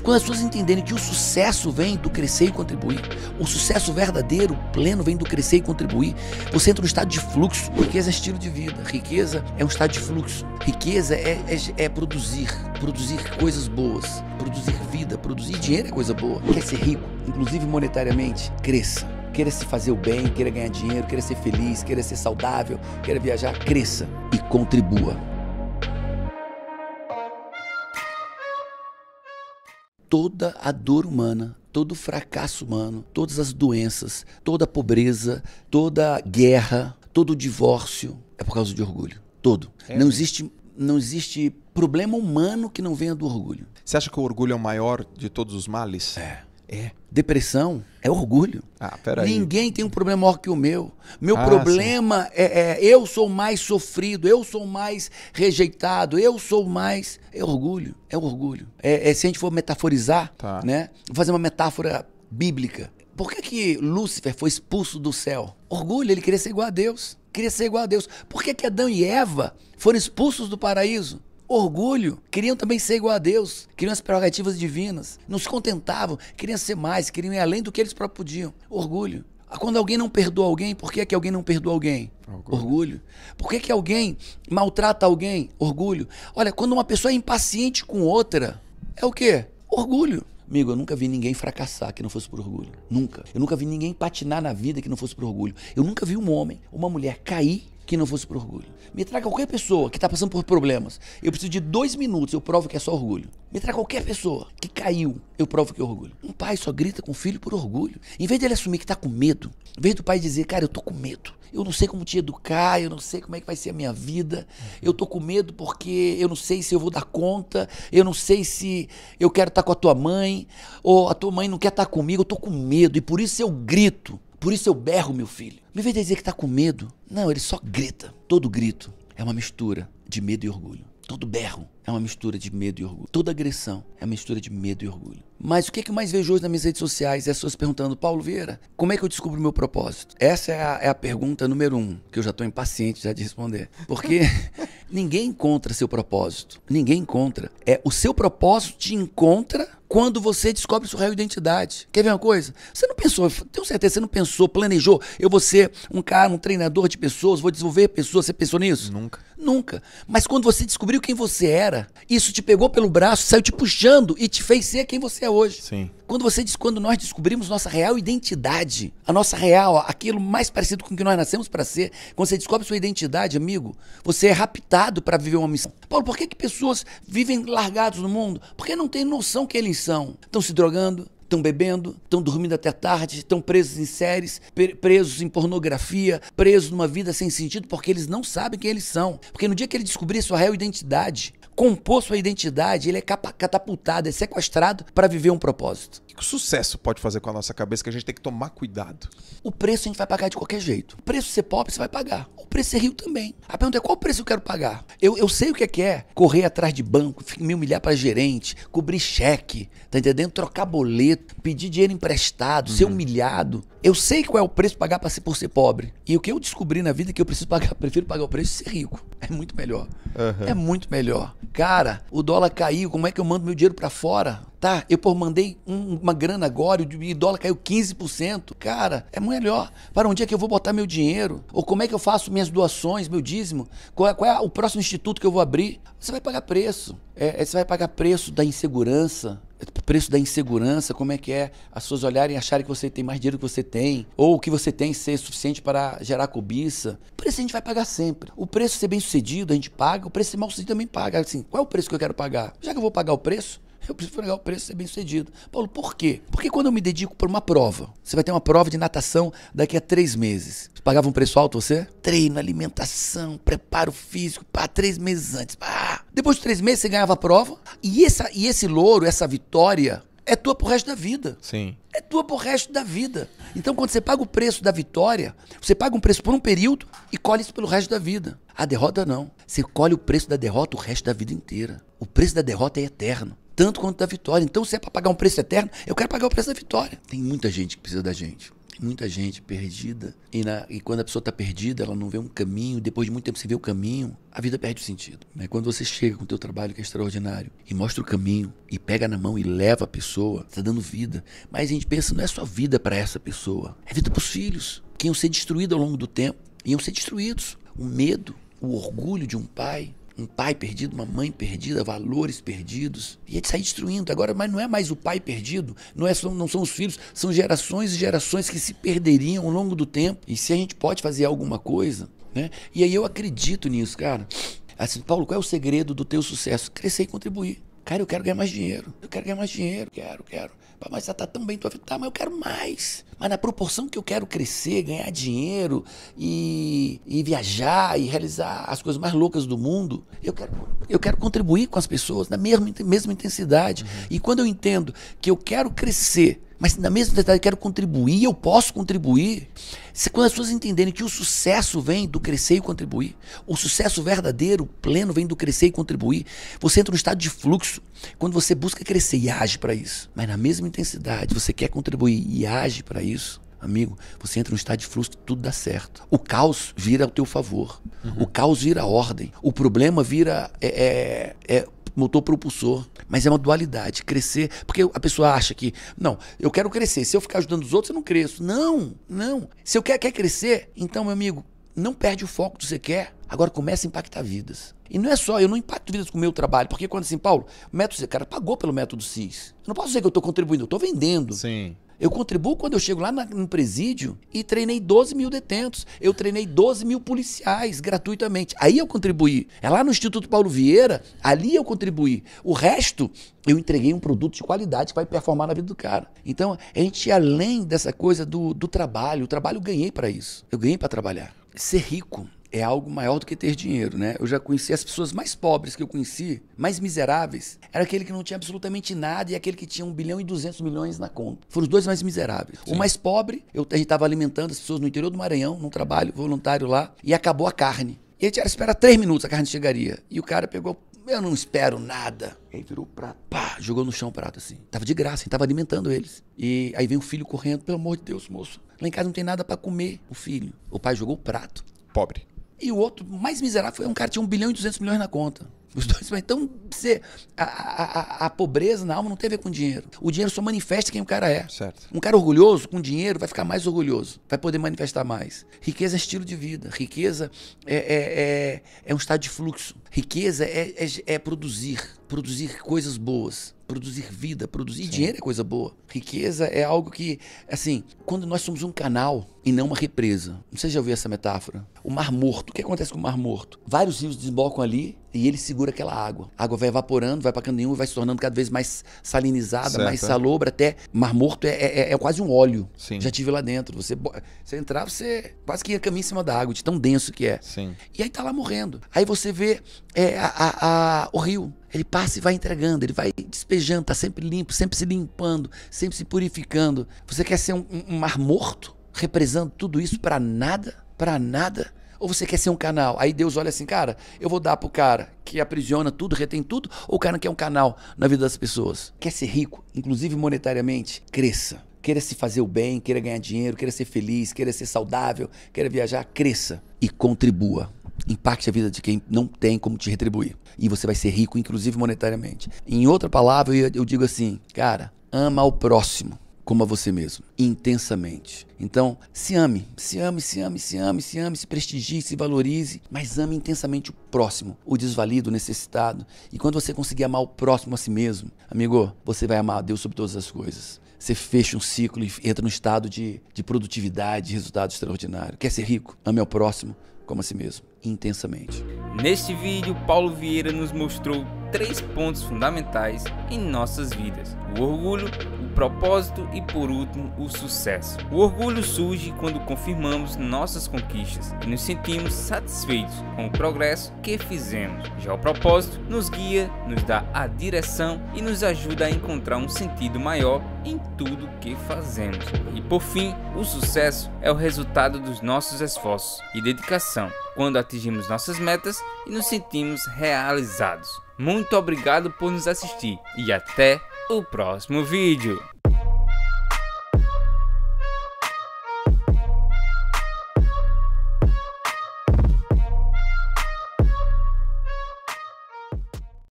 Quando as pessoas entenderem que o sucesso vem do crescer e contribuir, o sucesso verdadeiro, pleno, vem do crescer e contribuir, você entra no estado de fluxo. Riqueza é estilo de vida, riqueza é um estado de fluxo, riqueza é, é, é produzir, produzir coisas boas, produzir vida, produzir dinheiro é coisa boa. Quer ser rico, inclusive monetariamente, cresça queira se fazer o bem, queira ganhar dinheiro, queira ser feliz, queira ser saudável, queira viajar, cresça e contribua. toda a dor humana, todo o fracasso humano, todas as doenças, toda a pobreza, toda a guerra, todo o divórcio é por causa de orgulho. Todo. É. Não existe não existe problema humano que não venha do orgulho. Você acha que o orgulho é o maior de todos os males? É. É. Depressão é orgulho. Ah, peraí. Ninguém tem um problema maior que o meu. Meu ah, problema é, é, eu sou mais sofrido, eu sou mais rejeitado, eu sou mais. É orgulho, é orgulho. É, é se a gente for metaforizar, tá. né? Vou fazer uma metáfora bíblica. Por que, que Lúcifer foi expulso do céu? Orgulho, ele queria ser igual a Deus. Queria ser igual a Deus. Por que, que Adão e Eva foram expulsos do paraíso? orgulho, queriam também ser igual a Deus, queriam as prerrogativas divinas, não se contentavam, queriam ser mais, queriam ir além do que eles próprios podiam. Orgulho. Ah, quando alguém não perdoa alguém, por que, é que alguém não perdoa alguém? Orgulho. orgulho. Por que, é que alguém maltrata alguém? Orgulho. Olha, quando uma pessoa é impaciente com outra, é o quê? Orgulho. Amigo, eu nunca vi ninguém fracassar que não fosse por orgulho. Nunca. Eu nunca vi ninguém patinar na vida que não fosse por orgulho. Eu nunca vi um homem, uma mulher cair que não fosse por orgulho. Me traga qualquer pessoa que está passando por problemas. Eu preciso de dois minutos, eu provo que é só orgulho. Me traga qualquer pessoa que caiu, eu provo que é orgulho. Um pai só grita com o filho por orgulho. Em vez dele assumir que está com medo, em vez do pai dizer, cara, eu tô com medo. Eu não sei como te educar, eu não sei como é que vai ser a minha vida. Eu tô com medo porque eu não sei se eu vou dar conta, eu não sei se eu quero estar tá com a tua mãe, ou a tua mãe não quer estar tá comigo, eu tô com medo e por isso eu grito. Por isso eu berro meu filho. Me vem dizer que está com medo, não, ele só grita. Todo grito é uma mistura de medo e orgulho. Todo berro é uma mistura de medo e orgulho. Toda agressão é uma mistura de medo e orgulho. Mas o que, é que eu mais vejo hoje nas minhas redes sociais é as pessoas perguntando, Paulo Vieira, como é que eu descubro o meu propósito? Essa é a, é a pergunta número um, que eu já estou impaciente já de responder. Porque ninguém encontra seu propósito. Ninguém encontra. É O seu propósito te encontra quando você descobre sua real identidade. Quer ver uma coisa? Você não pensou, tenho certeza, você não pensou, planejou, eu vou ser um cara, um treinador de pessoas, vou desenvolver pessoas, você pensou nisso? Nunca. Nunca. Mas quando você descobriu quem você era, isso te pegou pelo braço, saiu te puxando e te fez ser quem você é hoje. Sim. Quando você diz, quando nós descobrimos nossa real identidade, a nossa real, aquilo mais parecido com o que nós nascemos para ser, quando você descobre sua identidade, amigo, você é raptado para viver uma missão. Paulo, por que, que pessoas vivem largados no mundo? Porque não têm noção que eles são. Estão se drogando, estão bebendo, estão dormindo até tarde, estão presos em séries, presos em pornografia, presos numa vida sem sentido, porque eles não sabem quem eles são. Porque no dia que ele descobrir sua real identidade, compor sua identidade, ele é catapultado, é sequestrado para viver um propósito. O que o sucesso pode fazer com a nossa cabeça que a gente tem que tomar cuidado? O preço a gente vai pagar de qualquer jeito. O preço de ser pobre você vai pagar. O preço de ser rio também. A pergunta é qual preço eu quero pagar? Eu, eu sei o que é, que é correr atrás de banco, me humilhar para gerente, cobrir cheque, tá entendendo? Trocar boleto, pedir dinheiro emprestado, uhum. ser humilhado. Eu sei qual é o preço pagar para por ser pobre. E o que eu descobri na vida é que eu preciso pagar, prefiro pagar o preço de ser rico. É muito melhor. Uhum. É muito melhor. Cara, o dólar caiu, como é que eu mando meu dinheiro para fora? Tá, eu por mandei um, uma grana agora e o dólar caiu 15%. Cara, é melhor. Para onde um é que eu vou botar meu dinheiro? Ou como é que eu faço minhas doações, meu dízimo? Qual é, qual é o próximo instituto que eu vou abrir? Você vai pagar preço. É, é você vai pagar preço da insegurança, preço da insegurança, como é que é as pessoas olharem e acharem que você tem mais dinheiro que você tem, ou o que você tem ser suficiente para gerar cobiça. O preço a gente vai pagar sempre. O preço ser bem sucedido, a gente paga, o preço ser mal sucedido também paga. Assim, qual é o preço que eu quero pagar? Já que eu vou pagar o preço, eu preciso pagar o preço e ser bem sucedido. Paulo, por quê? Porque quando eu me dedico para uma prova, você vai ter uma prova de natação daqui a três meses. Você pagava um preço alto você? Treino, alimentação, preparo físico, para três meses antes. Pá. Depois de três meses você ganhava a prova. E, essa, e esse louro, essa vitória, é tua pro resto da vida. Sim. É tua pro resto da vida. Então, quando você paga o preço da vitória, você paga um preço por um período e colhe isso pelo resto da vida. A derrota não. Você colhe o preço da derrota o resto da vida inteira. O preço da derrota é eterno tanto quanto da vitória. Então, se é para pagar um preço eterno, eu quero pagar o preço da vitória. Tem muita gente que precisa da gente. muita gente perdida. E, na, e quando a pessoa está perdida, ela não vê um caminho. Depois de muito tempo você vê o caminho, a vida perde o sentido. Né? Quando você chega com o teu trabalho que é extraordinário e mostra o caminho e pega na mão e leva a pessoa, está dando vida. Mas a gente pensa, não é só vida para essa pessoa, é vida para os filhos, que iam ser destruídos ao longo do tempo. Iam ser destruídos. O medo, o orgulho de um pai, um pai perdido, uma mãe perdida, valores perdidos. E ele sai destruindo. Agora, mas não é mais o pai perdido, não, é, não são os filhos, são gerações e gerações que se perderiam ao longo do tempo. E se a gente pode fazer alguma coisa, né? E aí eu acredito nisso, cara. Assim, Paulo, qual é o segredo do teu sucesso? Crescer e contribuir. Cara, eu quero ganhar mais dinheiro. Eu quero ganhar mais dinheiro. Quero, quero. Mas já tá tão bem tua vida. Tá, mas eu quero mais. Mas na proporção que eu quero crescer, ganhar dinheiro e, e viajar e realizar as coisas mais loucas do mundo, eu quero, eu quero contribuir com as pessoas na mesma, mesma intensidade. Uhum. E quando eu entendo que eu quero crescer mas na mesma verdade eu quero contribuir, eu posso contribuir. Se, quando as pessoas entenderem que o sucesso vem do crescer e contribuir, o sucesso verdadeiro, pleno, vem do crescer e contribuir, você entra num estado de fluxo quando você busca crescer e age para isso. Mas na mesma intensidade, você quer contribuir e age para isso, amigo, você entra num estado de fluxo que tudo dá certo. O caos vira ao teu favor. Uhum. O caos vira ordem. O problema vira é, é, é motor propulsor. Mas é uma dualidade. Crescer. Porque a pessoa acha que, não, eu quero crescer. Se eu ficar ajudando os outros, eu não cresço. Não, não. Se eu quer, quer crescer, então, meu amigo, não perde o foco do que você quer. Agora começa a impactar vidas. E não é só, eu não impacto vidas com o meu trabalho, porque quando assim, Paulo, o método, cara, pagou pelo método CIS. Eu não posso dizer que eu estou contribuindo, eu estou vendendo. Sim. Eu contribuo quando eu chego lá na, no presídio e treinei 12 mil detentos. Eu treinei 12 mil policiais gratuitamente. Aí eu contribuí. É lá no Instituto Paulo Vieira, ali eu contribuí. O resto, eu entreguei um produto de qualidade que vai performar na vida do cara. Então, a gente ia além dessa coisa do, do trabalho. O trabalho eu ganhei para isso. Eu ganhei para trabalhar. Ser rico é algo maior do que ter dinheiro, né? Eu já conheci as pessoas mais pobres que eu conheci, mais miseráveis, era aquele que não tinha absolutamente nada e aquele que tinha 1 bilhão e 200 milhões na conta. Foram os dois mais miseráveis. Sim. O mais pobre, eu, a gente estava alimentando as pessoas no interior do Maranhão, num trabalho voluntário lá, e acabou a carne. E a gente era três minutos, a carne chegaria. E o cara pegou, eu não espero nada. E aí virou o prato. Pá, jogou no chão o prato assim. Tava de graça, a gente tava alimentando eles. E aí vem o filho correndo, pelo amor de Deus, moço. Lá em casa não tem nada para comer, o filho. O pai jogou o prato. Pobre. E o outro, mais miserável, foi um cara que tinha 1 bilhão e 200 milhões na conta. Os dois, então, você, a, a, a, pobreza na alma não tem a ver com dinheiro. O dinheiro só manifesta quem o cara é. Certo. Um cara orgulhoso com dinheiro vai ficar mais orgulhoso, vai poder manifestar mais. Riqueza é estilo de vida, riqueza é, é, é, é um estado de fluxo, riqueza é, é, é produzir, produzir coisas boas, produzir vida, produzir Sim. dinheiro é coisa boa. Riqueza é algo que, assim, quando nós somos um canal e não uma represa. Não sei se já ouviu essa metáfora. O Mar Morto. O que acontece com o Mar Morto? Vários rios desembocam ali e ele segura aquela água. A água vai evaporando, vai para canto nenhum, vai se tornando cada vez mais salinizada, certo. mais salobra, até Mar Morto é, é, é quase um óleo. Sim. Já tive lá dentro. Você, você entrava, você quase que ia caminhar em cima da água, de tão denso que é. Sim. E aí tá lá morrendo. Aí você vê é, a, a, a, o rio. Ele passa e vai entregando, ele vai despejando, tá sempre limpo, sempre se limpando, sempre se purificando. Você quer ser um, um mar morto, represando tudo isso para nada? Para nada? Ou você quer ser um canal? Aí Deus olha assim, cara, eu vou dar pro cara que aprisiona tudo, retém tudo, ou o cara que é um canal na vida das pessoas? Quer ser rico, inclusive monetariamente? Cresça. Queira se fazer o bem, queira ganhar dinheiro, queira ser feliz, queira ser saudável, queira viajar, cresça e contribua. Impacte a vida de quem não tem como te retribuir. E você vai ser rico, inclusive monetariamente. Em outra palavra, eu digo assim, cara, ama ao próximo como a você mesmo, intensamente. Então, se ame, se ame, se ame, se ame, se ame, se prestigie, se valorize, mas ame intensamente o próximo, o desvalido, o necessitado. E quando você conseguir amar o próximo a si mesmo, amigo, você vai amar a Deus sobre todas as coisas. Você fecha um ciclo e entra num estado de, de produtividade, de resultado extraordinário. Quer ser rico? Ame ao próximo como a si mesmo intensamente. Neste vídeo, Paulo Vieira nos mostrou três pontos fundamentais em nossas vidas: o orgulho, o propósito e, por último, o sucesso. O orgulho surge quando confirmamos nossas conquistas e nos sentimos satisfeitos com o progresso que fizemos. Já o propósito nos guia, nos dá a direção e nos ajuda a encontrar um sentido maior em tudo que fazemos. E por fim, o sucesso é o resultado dos nossos esforços e dedicação quando atingimos nossas metas e nos sentimos realizados. Muito obrigado por nos assistir e até o próximo vídeo.